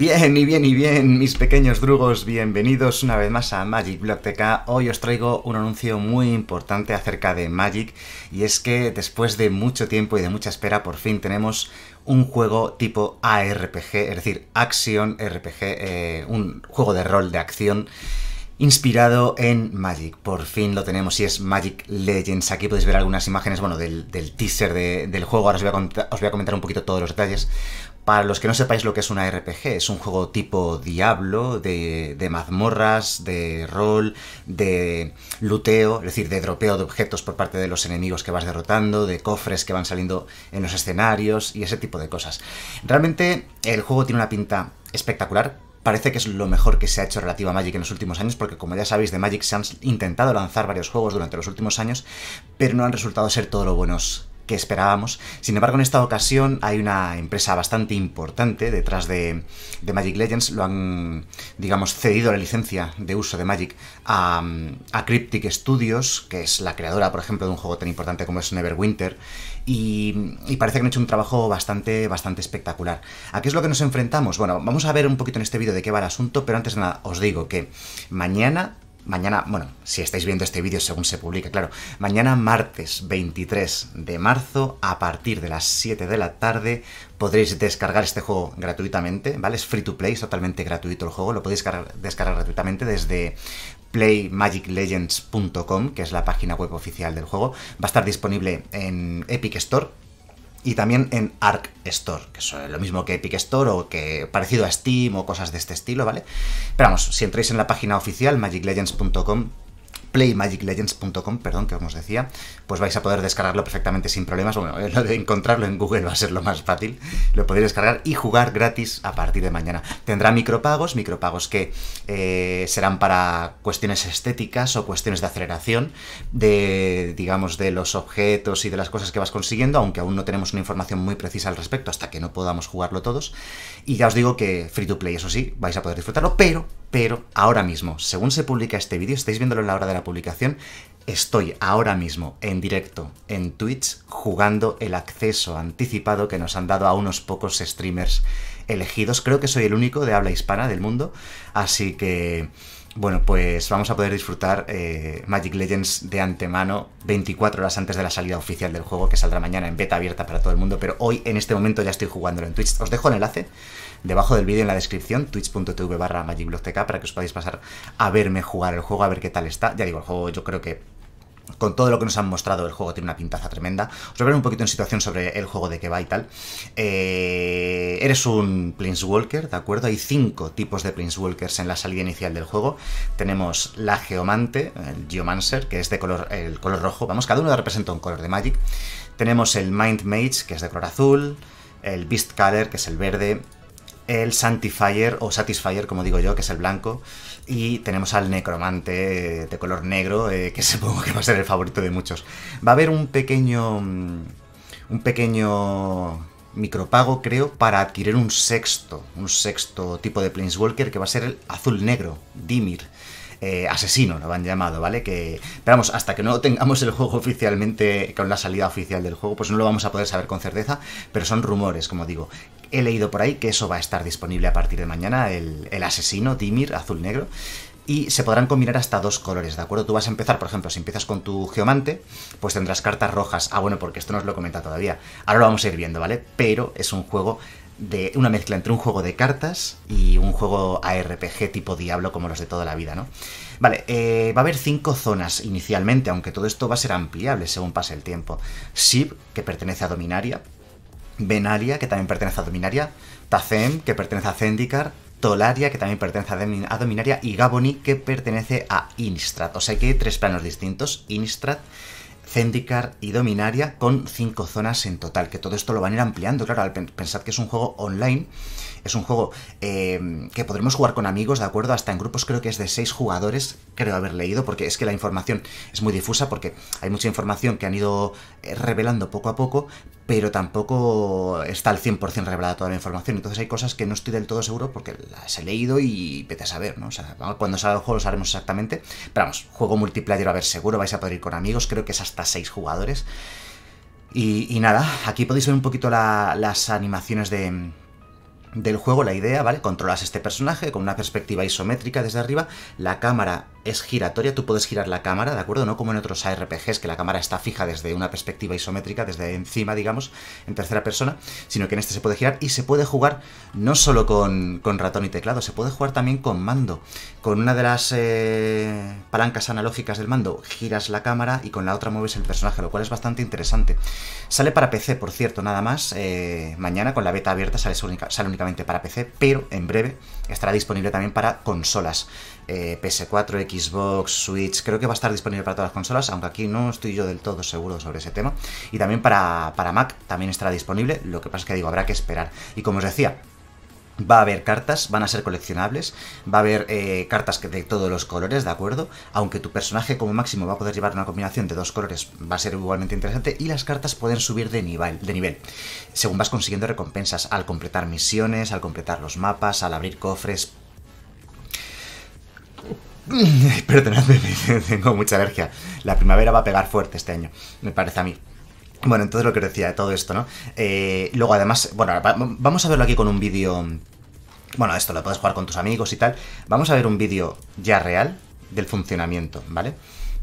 Bien, y bien, y bien, mis pequeños drugos, bienvenidos una vez más a Magic Block Hoy os traigo un anuncio muy importante acerca de Magic, y es que después de mucho tiempo y de mucha espera, por fin tenemos un juego tipo ARPG, es decir, Action RPG, eh, un juego de rol de acción inspirado en Magic. Por fin lo tenemos y es Magic Legends. Aquí podéis ver algunas imágenes, bueno, del, teaser del juego. Ahora os voy, a comentar un poquito todos los detalles. Para los que no sepáis lo que es una RPG, es un juego tipo Diablo, de, de mazmorras, de rol, de luteo, es decir, de dropeo de objetos por parte de los enemigos que vas derrotando, de cofres que van saliendo en los escenarios y ese tipo de cosas. Realmente el juego tiene una pinta espectacular, parece que es lo mejor que se ha hecho relativo a Magic en los últimos años, porque como ya sabéis, de Magic se han intentado lanzar varios juegos durante los últimos años, pero no han resultado ser todo lo buenos que esperábamos. Sin embargo, en esta ocasión hay una empresa bastante importante detrás de, Magic Legends. Lo han, digamos, cedido la licencia de uso de Magic a, Cryptic Studios, que es la creadora, por ejemplo, de un juego tan importante como es Neverwinter. Y, parece que han hecho un trabajo bastante, bastante espectacular. ¿A qué es lo que nos enfrentamos? Bueno, vamos a ver un poquito en este vídeo de qué va el asunto, pero antes de nada os digo que mañana mañana, bueno, si estáis viendo este vídeo según se publica, claro, mañana martes 23 de marzo a partir de las 7 de la tarde podréis descargar este juego gratuitamente, ¿vale? Es free to play, es totalmente gratuito el juego, lo podéis descargar, descargar gratuitamente desde playmagiclegends.com, que es la página web oficial del juego. Va a estar disponible en Epic Store, y también en Arc Store, que es lo mismo que Epic Store o que parecido a Steam o cosas de este estilo, ¿vale? Pero vamos, si entráis en la página oficial magiclegends.com playmagiclegends.com, perdón, que os decía, pues vais a poder descargarlo perfectamente sin problemas. Bueno, eh, lo de encontrarlo en Google va a ser lo más fácil. Lo podéis descargar y jugar gratis a partir de mañana. Tendrá micropagos, micropagos que eh, serán para cuestiones estéticas o cuestiones de aceleración de, digamos, de los objetos y de las cosas que vas consiguiendo, aunque aún no tenemos una información muy precisa al respecto hasta que no podamos jugarlo todos. Y ya os digo que free to play, eso sí, vais a poder disfrutarlo, pero pero ahora mismo, según se publica este vídeo, estáis viéndolo en la hora de la publicación, estoy ahora mismo en directo en Twitch jugando el acceso anticipado que nos han dado a unos pocos streamers elegidos. Creo que soy el único de habla hispana del mundo, así que... Bueno, pues vamos a poder disfrutar eh, Magic Legends de antemano 24 horas antes de la salida oficial del juego que saldrá mañana en beta abierta para todo el mundo, pero hoy en este momento ya estoy jugándolo en Twitch. Os dejo el enlace debajo del vídeo en la descripción, twitch.tv barra magicblogtk, para que os podáis pasar a verme jugar el juego, a ver qué tal está. Ya digo, el juego yo creo que con todo lo que nos han mostrado, el juego tiene una pintaza tremenda. Os voy a ver un poquito en situación sobre el juego de qué va y tal. Eh, eres un Planeswalker, ¿de acuerdo? Hay cinco tipos de Planeswalkers en la salida inicial del juego. Tenemos la Geomante, el Geomancer, que es de color, el color rojo. Vamos, cada uno representa un color de Magic. Tenemos el Mind Mage, que es de color azul. El Beast Color, que es el verde el Santifier o Satisfier, como digo yo, que es el blanco. Y tenemos al Necromante eh, de color negro, eh, que supongo que va a ser el favorito de muchos. Va a haber un pequeño. Mm, un pequeño micropago, creo, para adquirir un sexto. Un sexto tipo de Planeswalker que va a ser el azul negro, Dimir. Eh, asesino, lo han llamado, ¿vale? Que, pero vamos, hasta que no tengamos el juego oficialmente, con la salida oficial del juego, pues no lo vamos a poder saber con certeza, pero son rumores, como digo. He leído por ahí que eso va a estar disponible a partir de mañana, el, asesino, Dimir, azul negro y se podrán combinar hasta dos colores, ¿de acuerdo? Tú vas a empezar, por ejemplo, si empiezas con tu geomante, pues tendrás cartas rojas. Ah, bueno, porque esto no os lo comenta todavía. Ahora lo vamos a ir viendo, ¿vale? Pero es un juego de una mezcla entre un juego de cartas y un juego ARPG tipo Diablo como los de toda la vida, ¿no? Vale, eh, va a haber cinco zonas inicialmente, aunque todo esto va a ser ampliable según pase el tiempo. Sib, que pertenece a Dominaria, Benalia, que también pertenece a Dominaria, Tazem, que pertenece a Zendikar, Tolaria, que también pertenece a Dominaria, y Gaboni, que pertenece a Innistrad. O sea que hay tres planos distintos, Innistrad, Zendikar y Dominaria, con cinco zonas en total, que todo esto lo van a ir ampliando, claro, al pensar que es un juego online es un juego em, que podremos jugar con amigos, ¿de acuerdo? Hasta en grupos creo que es de 6 jugadores, creo haber leído, porque es que la información es muy difusa, porque hay mucha información que han ido eh, revelando poco a poco, pero tampoco está al 100% revelada toda la información. Entonces hay cosas que no estoy del todo seguro porque las he leído y vete a saber, ¿no? O sea, cuando salga el juego lo sabremos exactamente. Pero vamos, juego multiplayer a ver seguro, vais a poder ir con amigos, creo que es hasta 6 jugadores. Y, nada, aquí podéis ver un poquito las animaciones de, del juego la idea, ¿vale? Controlas este personaje con una perspectiva isométrica desde arriba, la cámara es giratoria, tú puedes girar la cámara, ¿de acuerdo? No como en otros ARPGs, que la cámara está fija desde una perspectiva isométrica, desde encima, digamos, en tercera persona, sino que en este se puede girar y se puede jugar no solo con, ratón y teclado, se puede jugar también con mando. Con una de las eh, palancas analógicas del mando giras la cámara y con la otra mueves el personaje, lo cual es bastante interesante. Sale para PC, por cierto, nada más. Eh, mañana con la beta abierta sale, únicamente para PC, pero en breve estará disponible también para consolas. Eh, PS4, Xbox, Switch, creo que va a estar disponible para todas las consolas, aunque aquí no estoy yo del todo seguro sobre ese tema. Y también para, Mac también estará disponible, lo que pasa es que digo, habrá que esperar. Y como os decía, Va a haber cartas, van a ser coleccionables, va a haber eh, cartas de todos los colores, ¿de acuerdo? Aunque tu personaje como máximo va a poder llevar una combinación de dos colores, va a ser igualmente interesante y las cartas pueden subir de nivel, de nivel según vas consiguiendo recompensas al completar misiones, al completar los mapas, al abrir cofres. Perdonadme, tengo mucha alergia. La primavera va a pegar fuerte este año, me parece a mí. Bueno, entonces lo que decía de todo esto, ¿no? Eh, luego, además, bueno, vamos a verlo aquí con un vídeo. Bueno, esto lo puedes jugar con tus amigos y tal. Vamos a ver un vídeo ya real del funcionamiento, ¿vale?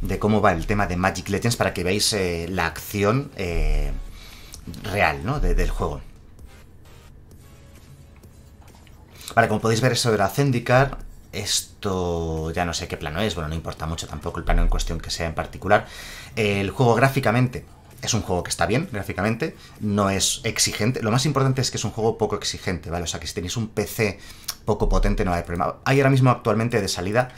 De cómo va el tema de Magic Legends para que veáis eh, la acción eh, real, ¿no? del juego. Vale, como podéis ver, eso era Zendikar, esto ya no sé qué plano es, bueno, no importa mucho tampoco el plano en cuestión que sea en particular. El juego gráficamente es un juego que está bien gráficamente, no es exigente. Lo más importante es que es un juego poco exigente, ¿vale? O sea, que si tenéis un PC poco potente no hay problema. Hay ahora mismo actualmente de salida,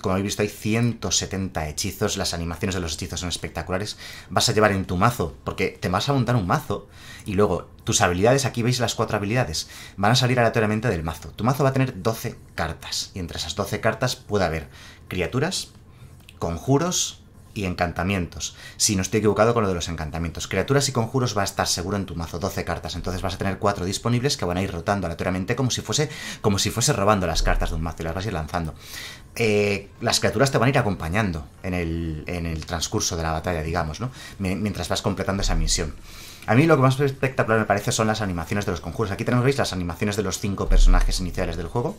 como habéis visto, hay 170 hechizos, las animaciones de los hechizos son espectaculares. Vas a llevar en tu mazo, porque te vas a montar un mazo y luego tus habilidades, aquí veis las cuatro habilidades, van a salir aleatoriamente del mazo. Tu mazo va a tener 12 cartas y entre esas 12 cartas puede haber criaturas, conjuros, y encantamientos. Si no estoy equivocado con lo de los encantamientos, criaturas y conjuros va a estar seguro en tu mazo 12 cartas, entonces vas a tener 4 disponibles que van a ir rotando aleatoriamente como si fuese, como si fuese robando las cartas de un mazo y las vas a ir lanzando. Eh, las criaturas te van a ir acompañando en el, en el transcurso de la batalla, digamos, ¿no? Mientras vas completando esa misión. A mí lo que más espectacular me parece son las animaciones de los conjuros. Aquí tenemos, veis, las animaciones de los cinco personajes iniciales del juego,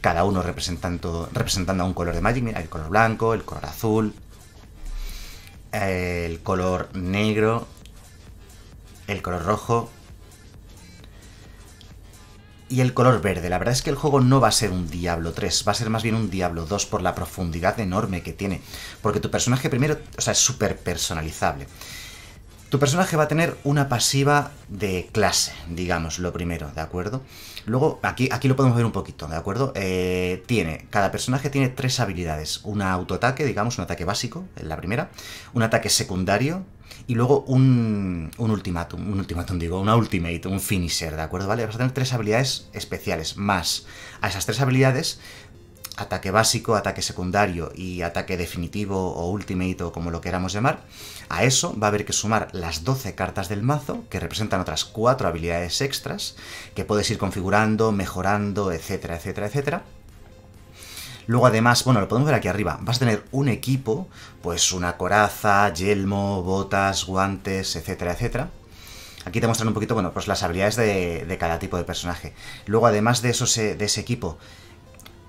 cada uno representando, representando un color de Magic, mira el color blanco, el color azul, el color negro, el color rojo y el color verde. La verdad es que el juego no va a ser un Diablo 3, va a ser más bien un Diablo 2 por la profundidad enorme que tiene. Porque tu personaje primero, o sea, es súper personalizable. Tu personaje va a tener una pasiva de clase, digamos, lo primero, ¿de acuerdo? Luego, aquí, aquí lo podemos ver un poquito, ¿de acuerdo? Eh, tiene, cada personaje tiene tres habilidades. Un autoataque, digamos, un ataque básico, en la primera. Un ataque secundario, y luego un, un, ultimátum, un ultimátum digo, una ultimate, un finisher, ¿de acuerdo? ¿Vale? Vas a tener tres habilidades especiales, más a esas tres habilidades ataque básico, ataque secundario y ataque definitivo o ultimate o como lo queramos llamar, a eso va a haber que sumar las 12 cartas del mazo, que representan otras 4 habilidades extras, que puedes ir configurando, mejorando, etcétera, etcétera, etcétera. Luego además, bueno, lo podemos ver aquí arriba, vas a tener un equipo, pues una coraza, yelmo, botas, guantes, etcétera, etcétera. Aquí te muestran un poquito, bueno, pues las habilidades de, cada tipo de personaje. Luego además de, eso, de ese equipo,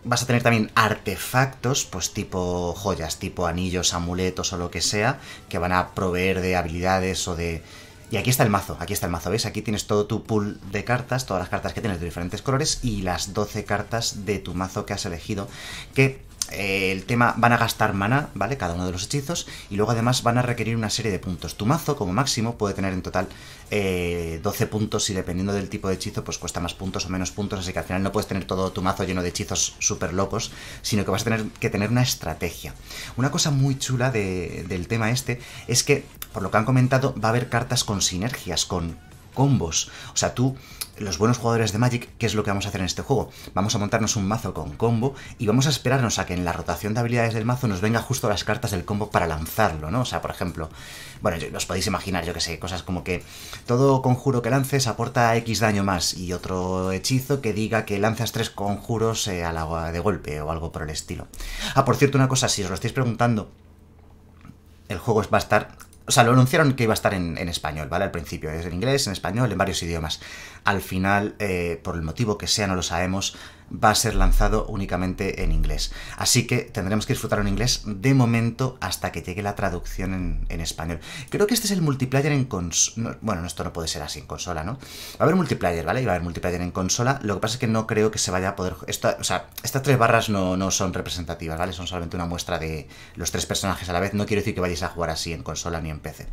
vas a tener también artefactos, pues tipo joyas, tipo anillos, amuletos o lo que sea, que van a proveer de habilidades o de... Y aquí está el mazo, aquí está el mazo, ¿ves? Aquí tienes todo tu pool de cartas, todas las cartas que tienes de diferentes colores y las 12 cartas de tu mazo que has elegido, que eh, el tema van a gastar mana, ¿vale? Cada uno de los hechizos. Y luego además van a requerir una serie de puntos. Tu mazo, como máximo, puede tener en total 12 eh, puntos y dependiendo del tipo de hechizo, pues cuesta más puntos o menos puntos. Así que al final no puedes tener todo tu mazo lleno de hechizos súper locos, sino que vas a tener que tener una estrategia. Una cosa muy chula del tema este es que, por lo que han comentado, va a haber cartas con sinergias, con combos. O sea, tú, los buenos jugadores de Magic, ¿qué es lo que vamos a hacer en este juego? Vamos a montarnos un mazo con combo y vamos a esperarnos a que en la rotación de habilidades del mazo nos venga justo las cartas del combo para lanzarlo, ¿no? O sea, por ejemplo, bueno, os podéis imaginar, yo qué sé, cosas como que todo conjuro que lances aporta X daño más y otro hechizo que diga que lanzas tres conjuros eh, a de golpe o algo por el estilo. Ah, por cierto, una cosa, si os lo estáis preguntando, el juego va a estar o sea, lo anunciaron que iba a estar en, español, ¿vale? Al principio, es en inglés, en español, en varios idiomas. Al final, eh, por el motivo que sea, no lo sabemos, va a ser lanzado únicamente en inglés. Así que tendremos que disfrutar en inglés de momento hasta que llegue la traducción en, español. Creo que este es el multiplayer en consola. bueno, esto no puede ser así en consola, ¿no? Va a haber multiplayer, ¿vale? Y va a haber multiplayer en consola. Lo que pasa es que no creo que se vaya a poder. o sea, estas tres barras no, no son representativas, ¿vale? Son solamente una muestra de los tres personajes a la vez. No quiero decir que vayáis a jugar así en consola ni en PC.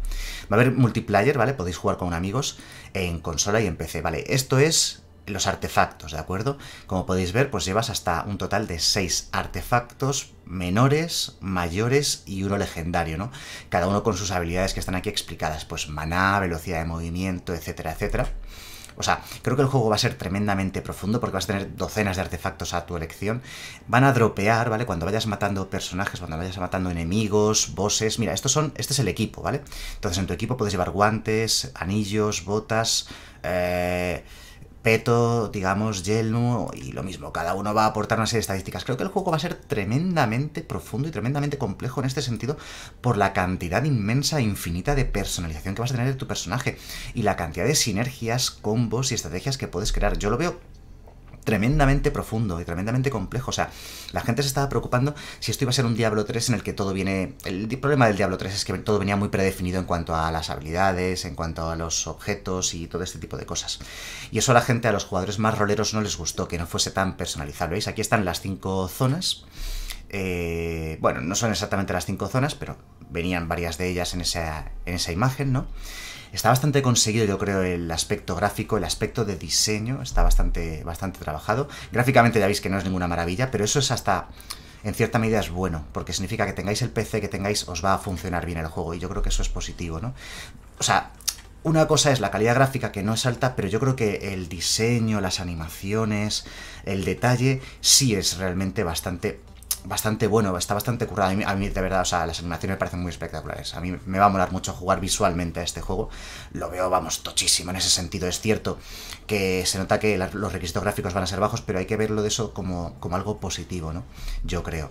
Va a haber multiplayer, ¿vale? Podéis jugar con amigos en consola y en PC, ¿vale? Esto es los artefactos, ¿de acuerdo? Como podéis ver, pues llevas hasta un total de 6 artefactos menores, mayores y uno legendario, ¿no? Cada uno con sus habilidades que están aquí explicadas, pues maná, velocidad de movimiento, etcétera, etcétera. O sea, creo que el juego va a ser tremendamente profundo porque vas a tener docenas de artefactos a tu elección. Van a dropear, ¿vale? Cuando vayas matando personajes, cuando vayas matando enemigos, bosses. Mira, estos son, este es el equipo, ¿vale? Entonces en tu equipo puedes llevar guantes, anillos, botas, eh, Peto, digamos, Yelmo, y lo mismo, cada uno va a aportar una serie de estadísticas. Creo que el juego va a ser tremendamente profundo y tremendamente complejo en este sentido por la cantidad inmensa e infinita de personalización que vas a tener de tu personaje y la cantidad de sinergias, combos y estrategias que puedes crear. Yo lo veo tremendamente profundo y tremendamente complejo. O sea, la gente se estaba preocupando si esto iba a ser un Diablo 3 en el que todo viene... El problema del Diablo 3 es que todo venía muy predefinido en cuanto a las habilidades, en cuanto a los objetos y todo este tipo de cosas. Y eso a la gente, a los jugadores más roleros no les gustó, que no fuese tan personalizable. ¿Veis? Aquí están las cinco zonas. Eh, bueno, no son exactamente las cinco zonas, pero venían varias de ellas en esa, en esa imagen, ¿no? Está bastante conseguido, yo creo, el aspecto gráfico, el aspecto de diseño, está bastante, bastante trabajado. Gráficamente ya veis que no es ninguna maravilla, pero eso es hasta, en cierta medida es bueno, porque significa que tengáis el PC que tengáis, os va a funcionar bien el juego, y yo creo que eso es positivo, ¿no? O sea, una cosa es la calidad gráfica que no es alta, pero yo creo que el diseño, las animaciones, el detalle, sí es realmente bastante bastante bueno, está bastante currado. A mí, de verdad, o sea, las animaciones me parecen muy espectaculares. A mí me va a molar mucho jugar visualmente a este juego. Lo veo, vamos, tochísimo en ese sentido. Es cierto que se nota que los requisitos gráficos van a ser bajos, pero hay que verlo de eso como, como algo positivo, ¿no? Yo creo.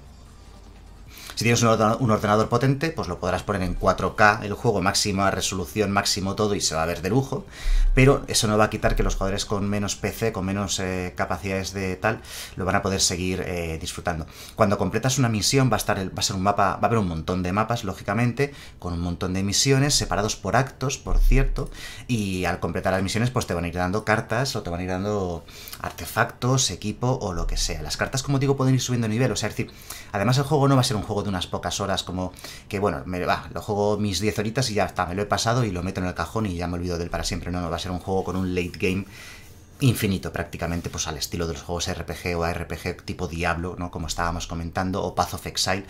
Si tienes un ordenador potente, pues lo podrás poner en 4K el juego, máxima resolución, máximo todo y se va a ver de lujo, pero eso no va a quitar que los jugadores con menos PC, con menos eh, capacidades de tal, lo van a poder seguir eh, disfrutando. Cuando completas una misión va a, estar va a ser un mapa, va a haber un montón de mapas, lógicamente, con un montón de misiones, separados por actos, por cierto, y al completar las misiones pues te van a ir dando cartas o te van a ir dando artefactos, equipo o lo que sea. Las cartas, como digo, pueden ir subiendo nivel, o sea, es decir, además el juego no va a ser un juego unas pocas horas, como que bueno, me va, lo juego mis 10 horitas y ya está, me lo he pasado y lo meto en el cajón y ya me olvido del para siempre. No, no, va a ser un juego con un late game infinito prácticamente, pues al estilo de los juegos RPG o ARPG tipo Diablo, ¿no? Como estábamos comentando, o Path of Exile.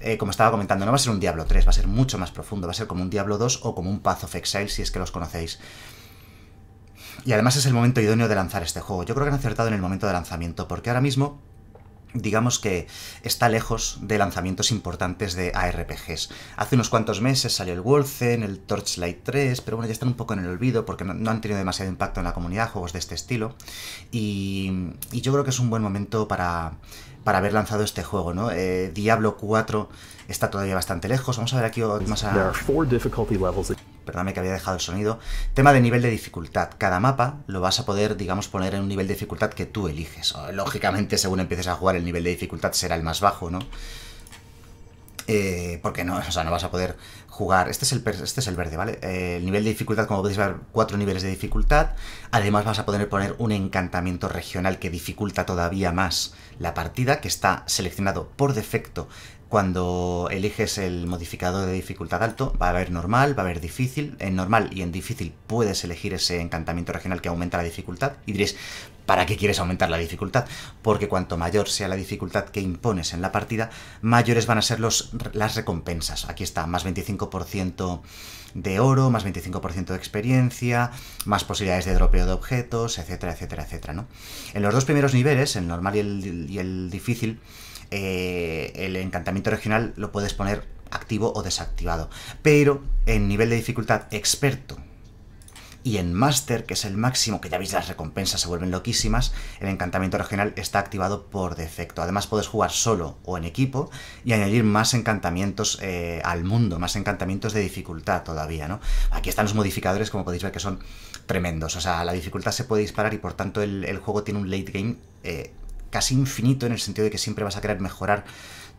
Eh, como estaba comentando, no va a ser un Diablo 3, va a ser mucho más profundo, va a ser como un Diablo 2 o como un Path of Exile si es que los conocéis. Y además es el momento idóneo de lanzar este juego. Yo creo que han acertado en el momento de lanzamiento, porque ahora mismo digamos que está lejos de lanzamientos importantes de ARPGs. Hace unos cuantos meses salió el Wolfen, el Torchlight 3, pero bueno, ya están un poco en el olvido porque no, han tenido demasiado impacto en la comunidad juegos de este estilo. Y, yo creo que es un buen momento para, para haber lanzado este juego, ¿no? Eh, Diablo 4 está todavía bastante lejos. Vamos a ver aquí más a perdóname que había dejado el sonido, tema de nivel de dificultad. Cada mapa lo vas a poder, digamos, poner en un nivel de dificultad que tú eliges. Lógicamente, según empieces a jugar, el nivel de dificultad será el más bajo, ¿no? Eh, porque no, o sea, no vas a poder jugar. Este es el, este es el verde, ¿vale? Eh, el nivel de dificultad, como podéis ver, cuatro niveles de dificultad. Además vas a poder poner un encantamiento regional que dificulta todavía más la partida, que está seleccionado por defecto cuando eliges el modificador de dificultad alto, va a haber normal, va a haber difícil. En normal y en difícil puedes elegir ese encantamiento regional que aumenta la dificultad. Y diréis, ¿para qué quieres aumentar la dificultad? Porque cuanto mayor sea la dificultad que impones en la partida, mayores van a ser las recompensas. Aquí está, más 25% de oro, más 25% de experiencia, más posibilidades de dropeo de objetos, etcétera, etcétera, etcétera. En los dos primeros niveles, el normal y el difícil, eh, el encantamiento regional lo puedes poner activo o desactivado. Pero en nivel de dificultad experto y en máster, que es el máximo, que ya veis las recompensas se vuelven loquísimas, el encantamiento regional está activado por defecto. Además puedes jugar solo o en equipo y añadir más encantamientos eh, al mundo, más encantamientos de dificultad todavía, ¿no? Aquí están los modificadores, como podéis ver que son tremendos. O sea, la dificultad se puede disparar y por tanto el, juego tiene un late game eh, casi infinito en el sentido de que siempre vas a querer mejorar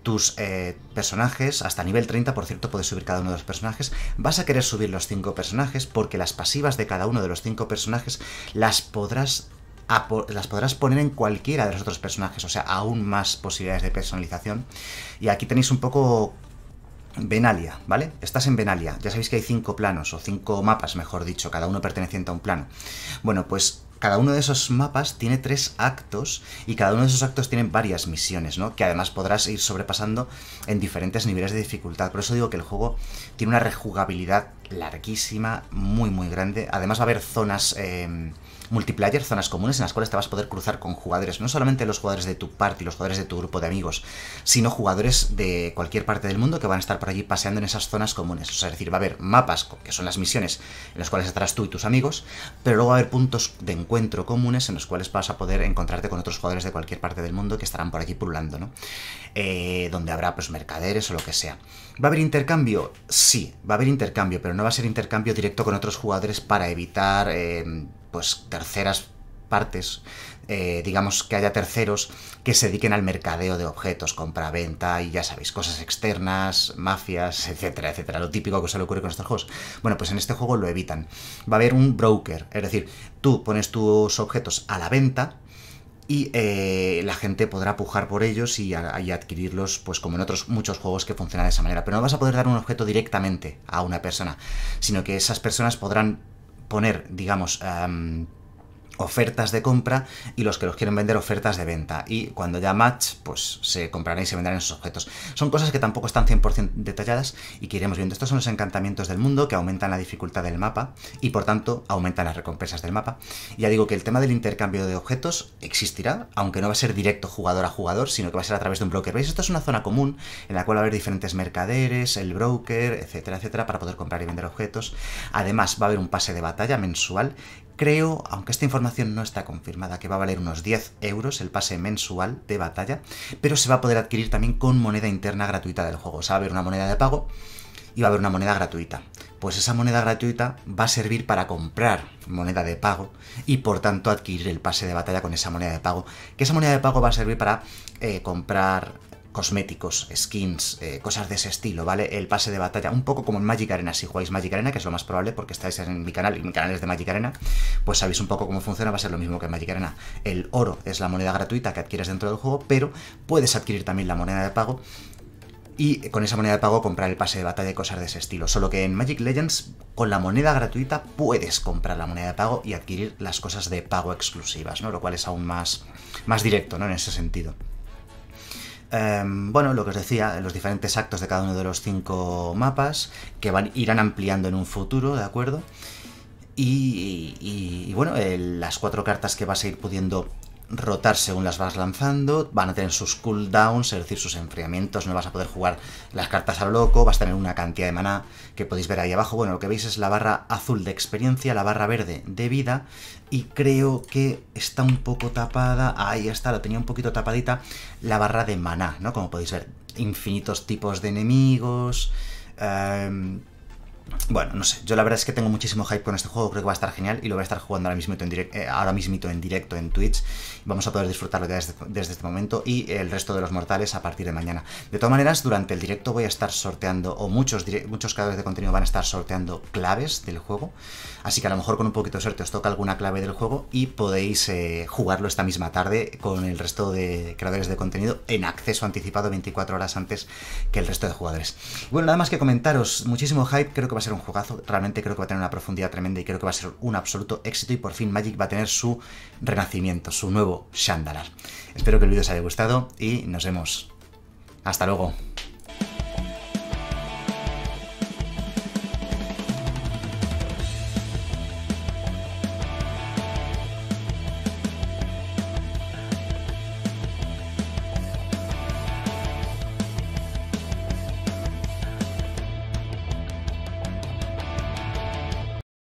tus eh, personajes, hasta nivel 30, por cierto, puedes subir cada uno de los personajes. Vas a querer subir los 5 personajes porque las pasivas de cada uno de los 5 personajes las podrás las podrás poner en cualquiera de los otros personajes, o sea, aún más posibilidades de personalización. Y aquí tenéis un poco Benalia, ¿vale? Estás en Benalia. Ya sabéis que hay cinco planos, o cinco mapas, mejor dicho, cada uno perteneciente a un plano. Bueno, pues cada uno de esos mapas tiene tres actos y cada uno de esos actos tienen varias misiones, ¿no? Que además podrás ir sobrepasando en diferentes niveles de dificultad. Por eso digo que el juego tiene una rejugabilidad larguísima, muy muy grande. Además va a haber zonas eh, multiplayer, zonas comunes en las cuales te vas a poder cruzar con jugadores, no solamente los jugadores de tu party, los jugadores de tu grupo de amigos, sino jugadores de cualquier parte del mundo que van a estar por allí paseando en esas zonas comunes. O sea, es decir, va a haber mapas, que son las misiones en las cuales estarás tú y tus amigos, pero luego va a haber puntos de encuentro comunes en los cuales vas a poder encontrarte con otros jugadores de cualquier parte del mundo que estarán por allí pululando, ¿no? Eh, donde habrá pues mercaderes o lo que sea. ¿Va a haber intercambio? Sí, va a haber intercambio, pero no va a ser intercambio directo con otros jugadores para evitar eh, pues terceras partes, eh, digamos que haya terceros que se dediquen al mercadeo de objetos, compra-venta y ya sabéis, cosas externas, mafias, etcétera, etcétera, lo típico que se le ocurre con estos juegos. Bueno, pues en este juego lo evitan. Va a haber un broker, es decir, tú pones tus objetos a la venta, y eh, la gente podrá pujar por ellos y, adquirirlos, pues como en otros muchos juegos que funcionan de esa manera. Pero no vas a poder dar un objeto directamente a una persona, sino que esas personas podrán poner, digamos, em, ofertas de compra y los que los quieren vender ofertas de venta. Y cuando ya match, pues se comprarán y se venderán esos objetos. Son cosas que tampoco están 100% detalladas y que iremos viendo. Estos son los encantamientos del mundo que aumentan la dificultad del mapa y por tanto aumentan las recompensas del mapa. Ya digo que el tema del intercambio de objetos existirá, aunque no va a ser directo jugador a jugador, sino que va a ser a través de un broker. ¿Veis? Esto es una zona común en la cual va a haber diferentes mercaderes, el broker, etcétera, etcétera, para poder comprar y vender objetos. Además va a haber un pase de batalla mensual creo, aunque esta información no está confirmada, que va a valer unos 10 euros el pase mensual de batalla, pero se va a poder adquirir también con moneda interna gratuita del juego. O sea, va a haber una moneda de pago y va a haber una moneda gratuita. Pues esa moneda gratuita va a servir para comprar moneda de pago y por tanto adquirir el pase de batalla con esa moneda de pago. Que esa moneda de pago va a servir para eh, comprar cosméticos, skins, eh, cosas de ese estilo, ¿vale? El pase de batalla, un poco como en Magic Arena, si jugáis Magic Arena, que es lo más probable porque estáis en mi canal y mi canal es de Magic Arena, pues sabéis un poco cómo funciona, va a ser lo mismo que en Magic Arena. El oro es la moneda gratuita que adquieres dentro del juego, pero puedes adquirir también la moneda de pago y con esa moneda de pago comprar el pase de batalla y cosas de ese estilo. Solo que en Magic Legends, con la moneda gratuita, puedes comprar la moneda de pago y adquirir las cosas de pago exclusivas, ¿no? Lo cual es aún más, más directo, ¿no? En ese sentido. Em, bueno, lo que os decía, los diferentes actos de cada uno de los cinco mapas, que irán ampliando en un futuro, ¿de acuerdo? Y, y, bueno, las cuatro cartas que vas a ir pudiendo rotar según las vas lanzando, van a tener sus cooldowns, es decir, sus enfriamientos, no vas a poder jugar las cartas al loco, vas a tener una cantidad de maná que podéis ver ahí abajo. Bueno, lo que veis es la barra azul de experiencia, la barra verde de vida, y creo que está un poco tapada, ahí está, la tenía un poquito tapadita, la barra de maná, ¿no? Como podéis ver, infinitos tipos de enemigos... Em, bueno, no sé, yo la verdad es que tengo muchísimo hype con este juego, creo que va a estar genial y lo voy a estar jugando ahora mismo en, directo, eh, ahora mismito en, directo en Twitch. Vamos a poder disfrutarlo desde, desde este momento y el resto de los mortales a partir de mañana. De todas maneras, durante el directo voy a estar sorteando, o muchos, muchos creadores de contenido van a estar sorteando claves del juego, así que a lo mejor con un poquito de suerte os toca alguna clave del juego y podéis eh, jugarlo esta misma tarde con el resto de creadores de contenido en acceso anticipado 24 horas antes que el resto de jugadores. Bueno, nada más que comentaros, muchísimo hype, creo que a ser un jugazo, realmente creo que va a tener una profundidad tremenda y creo que va a ser un absoluto éxito y por fin Magic va a tener su renacimiento, su nuevo Shandalar. Espero que el vídeo os haya gustado y nos vemos. Hasta luego.